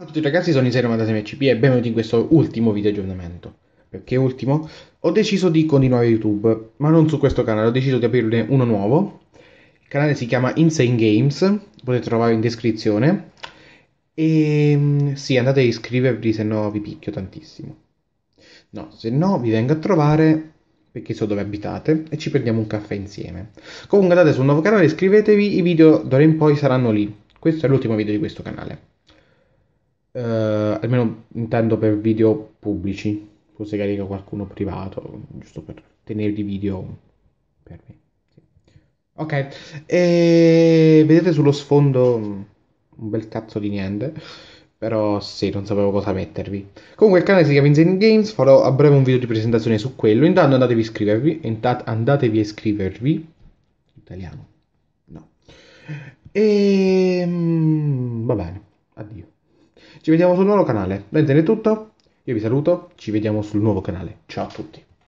Ciao a tutti ragazzi, sono Isero da MCP e benvenuti in questo ultimo video aggiornamento. Perché ultimo? Ho deciso di continuare YouTube, ma non su questo canale, ho deciso di aprirne uno nuovo. Il canale si chiama Insane Games, potete trovare in descrizione. E ehm, sì, andate a iscrivervi, se no vi picchio tantissimo. No, se no vi vengo a trovare perché so dove abitate e ci prendiamo un caffè insieme. Comunque andate sul nuovo canale, iscrivetevi, i video d'ora in poi saranno lì. Questo è l'ultimo video di questo canale eh, almeno intendo per video pubblici, forse carico qualcuno privato, giusto per tenere di video per me. Sì. Ok, e vedete sullo sfondo un bel cazzo di niente. Però sì, non sapevo cosa mettervi. Comunque il canale si chiama Insane Games, farò a breve un video di presentazione su quello. Intanto andatevi a iscrivervi, intanto andatevi a iscrivervi. Italiano. No. E... Ehm, va bene. Ci vediamo sul nuovo canale. Da è tutto, io vi saluto, ci vediamo sul nuovo canale. Ciao a tutti.